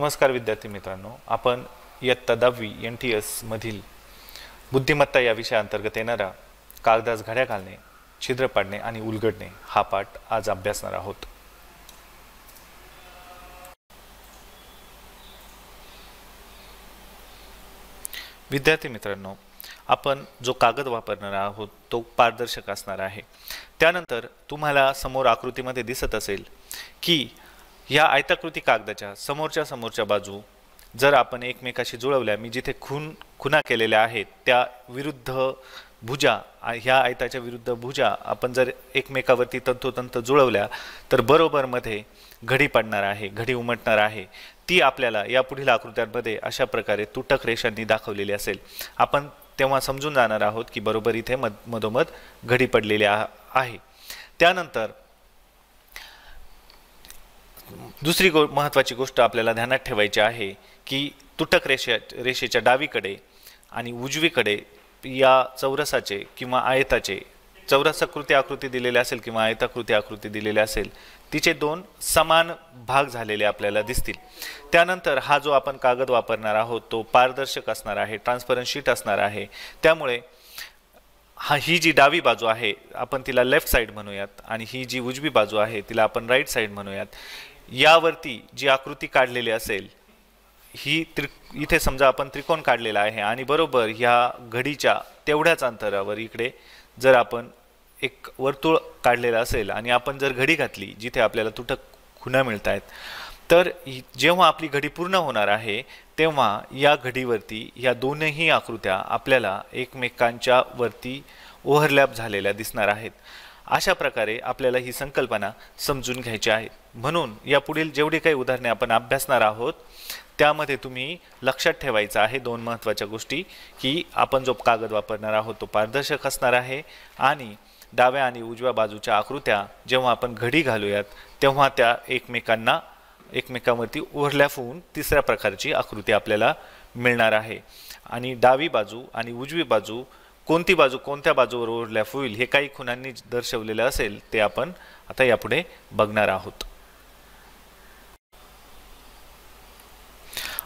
नमस्कार विद्यार्थी मित्रांनो आपण इयत्ता दहावी एन टी एसमधील बुद्धिमत्ता या विषयाअंतर्गत येणारा कागदास घड्या घालणे छिद्र पाडणे आणि उलगडणे हा पाठ आज अभ्यासणार आहोत विद्यार्थी मित्रांनो आपण जो कागद वापरणार आहोत तो पारदर्शक असणार आहे त्यानंतर तुम्हाला समोर आकृतीमध्ये दिसत असेल की या आयताकृती कागदाच्या समोरच्या समोरच्या बाजू जर आपण एकमेकाशी जुळवल्या मी जिथे खून खुना केलेल्या आहेत त्या विरुद्ध भुजा ह्या आयताच्या विरुद्ध भुजा आपण जर एकमेकावरती तंतोतंत जुळवल्या तर बरोबरमध्ये घडी पडणार आहे घडी उमटणार आहे ती आपल्याला या पुढील आकृत्यांमध्ये अशा प्रकारे तुटक रेषांनी दाखवलेली असेल आपण तेव्हा समजून जाणार आहोत की बरोबर इथे मध मधोमध घडी पडलेली आहे त्यानंतर दुसरी गो महत्त्वाची गोष्ट आपल्याला ध्यानात ठेवायची आहे की तुटक रेषे रेषेच्या डावीकडे आणि उजवीकडे या चौरसाचे किंवा आयताचे चौरसाकृती आकृती दिलेली असेल किंवा आयताकृती आकृती दिलेली असेल तिचे दोन समान भाग झालेले आपल्याला दिसतील त्यानंतर हा जो आपण कागद वापरणार आहोत तो पारदर्शक असणार आहे ट्रान्सपरंट शीट असणार आहे त्यामुळे हा ही जी डावी बाजू आहे आपण तिला लेफ्ट साईड म्हणूयात आणि ही जी उजवी बाजू आहे तिला आपण राईट साईड म्हणूयात यावरती जी आकृती काढलेली असेल ही त्रि इथे समजा आपण त्रिकोण काढलेला आहे आणि बरोबर ह्या घडीच्या तेवढ्याच अंतरावर इकडे जर आपण एक वर्तुळ काढलेलं असेल आणि आपण जर घडी घातली जिथे आपल्याला तुटक खुणा मिळत आहेत तर जेव्हा आपली घडी पूर्ण होणार आहे तेव्हा या घडीवरती या दोनही आकृत्या आपल्याला एकमेकांच्या वरती ओव्हरलॅप झालेल्या दिसणार आहेत अशा प्रकारे आपल्याला ही संकल्पना समजून घ्यायची आहे म्हणून यापुढील जेवढी काही उदाहरणे आपण अभ्यासणार आहोत त्यामध्ये तुम्ही लक्षात ठेवायचं आहे दोन महत्त्वाच्या गोष्टी की आपण जो कागद वापरणार आहोत तो पारदर्शक असणार आहे आणि डाव्या आणि उजव्या बाजूच्या आकृत्या जेव्हा आपण घडी घालूयात तेव्हा त्या एकमेकांना एकमेकांवरती ओरल्या होऊन तिसऱ्या प्रकारची आकृती आपल्याला मिळणार आहे आणि डावी बाजू आणि उजवी बाजू कोणती बाजू कोणत्या बाजूवर ओव्हरलॅप होईल हे काही खुणांनी दर्शवलेलं असेल ते आपण आता यापुढे बघणार आहोत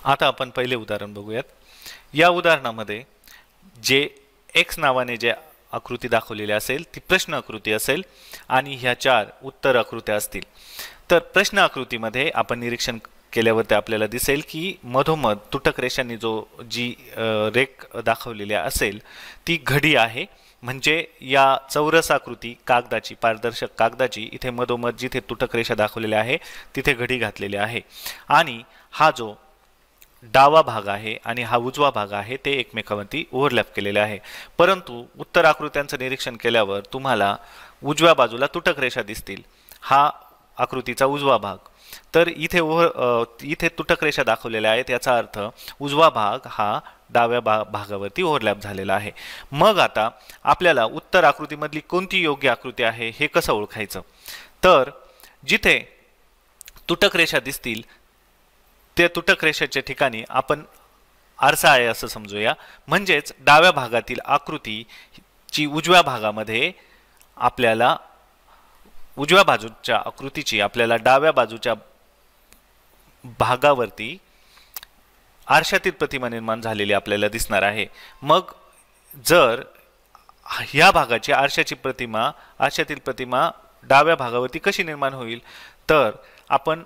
आता आपण पहिले उदाहरण बघूयात या उदाहरणामध्ये जे एक्स नावाने जे आकृती दाखवलेली असेल ती प्रश्न आकृती असेल आणि ह्या चार उत्तर आकृत्या असतील तर प्रश्न आकृतीमध्ये आपण निरीक्षण केल्यावरती आपल्याला दिसेल की मधोमध तुटक रेषांनी जो जी रेख दाखवलेली असेल ती घडी आहे म्हणजे या चौरसाकृती कागदाची पारदर्शक कागदाची इथे मधोमध जिथे तुटक रेषा दाखवलेल्या आहे तिथे घडी घातलेली आहे आणि हा जो डावा भाग आहे आणि हा उजवा भाग आहे ते एकमेकावरती ओव्हरलॅप केलेले आहे परंतु उत्तर आकृत्यांचं निरीक्षण केल्यावर तुम्हाला उजव्या बाजूला तुटक रेषा दिसतील हा आकृतीचा उजवा भाग तर इथे ओह इथे तुटक रेषा दाखवलेल्या आहेत याचा अर्थ उजवा भाग हा डाव्या भा भागावरती ओव्हरलॅप झालेला आहे मग आता आपल्याला उत्तर आकृतीमधली कोणती योग्य आकृती आहे हे कसं ओळखायचं तर जिथे तुटक रेषा दिसतील त्या तुटक रेषेच्या ठिकाणी आपण आरसा आहे असं समजूया म्हणजेच डाव्या भागातील आकृतीची उजव्या भागामध्ये आपल्याला उजव्या बाजूच्या आकृतीची आपल्याला डाव्या बाजूच्या भागावरती आरशातील प्रतिमा निर्माण झालेली आपल्याला दिसणार आहे मग जर ह्या भागाची आरशाची प्रतिमा आरशातील प्रतिमा डाव्या भागावरती कशी निर्माण होईल तर आपण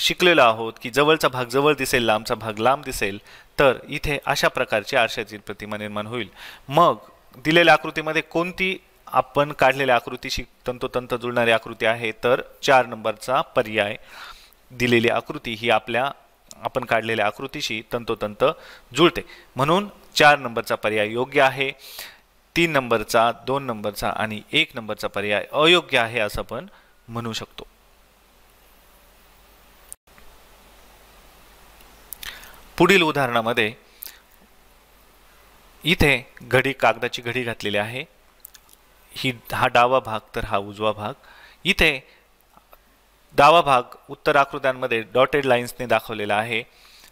शिकलेलो आहोत की जवळचा भाग जवळ दिसेल लांबचा भाग लांब दिसेल तर इथे अशा प्रकारची आरशाची प्रतिमा निर्माण होईल मग दिलेल्या आकृतीमध्ये कोणती आपण काढलेल्या आकृतीशी तंतोतंत जुळणारी आकृती आहे तर चार नंबरचा पर्याय दिलेली आकृती ही आपल्या आपण काढलेल्या आकृतीशी तंतोतंत जुळते म्हणून चार नंबरचा पर्याय योग्य आहे तीन नंबरचा दोन नंबरचा आणि एक नंबरचा पर्याय अयोग्य आहे असं आपण म्हणू शकतो पुढील उदाहरणामध्ये इथे घडी कागदाची घडी घातलेली आहे ही हा डावा भाग तर हा उजवा भाग इथे डावा भाग उत्तर आकृत्यांमध्ये डॉटेड लाईन्सने दाखवलेला आहे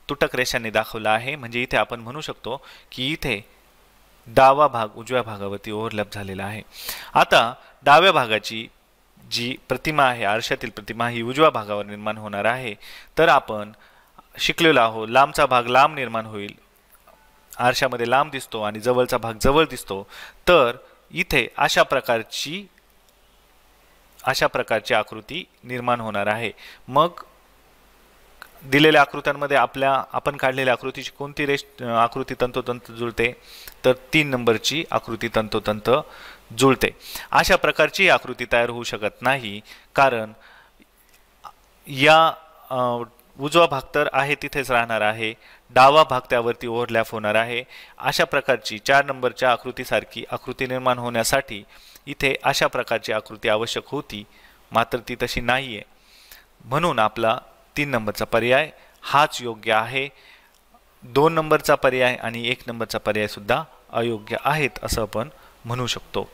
तुटक रेषांनी दाखवला आहे म्हणजे इथे आपण म्हणू शकतो की इथे डावा भाग उजव्या भागावरती ओव्हरलॅप झालेला आहे आता डाव्या भागाची जी प्रतिमा आहे आरशातील प्रतिमा ही उजव्या भागावर निर्माण होणार आहे तर आपण शिकलेलो आहो लांबचा भाग लांब निर्माण होईल आरशामध्ये लांब दिसतो आणि जवळचा भाग जवळ दिसतो तर इथे अशा प्रकारची अशा प्रकारची आकृती निर्माण होणार आहे मग दिलेल्या आकृत्यांमध्ये आपल्या आपण काढलेल्या आकृतीची कोणती रेष आकृती तंतोतंत जुळते तर तीन नंबरची आकृती तंतोतंत जुळते अशा प्रकारची आकृती तयार होऊ शकत नाही कारण या उजवा भाग तर आहे तिथेच राहणार आहे डावा भाग त्यावरती ओव्हरलॅप होणार आहे अशा प्रकारची चार नंबरच्या आकृतीसारखी आकृती निर्माण होण्यासाठी इथे अशा प्रकारची आकृती आवश्यक होती मात्र ती तशी नाही आहे म्हणून आपला तीन नंबरचा पर्याय हाच योग्य आहे दोन नंबरचा पर्याय आणि एक नंबरचा पर्यायसुद्धा अयोग्य आहेत असं आपण म्हणू शकतो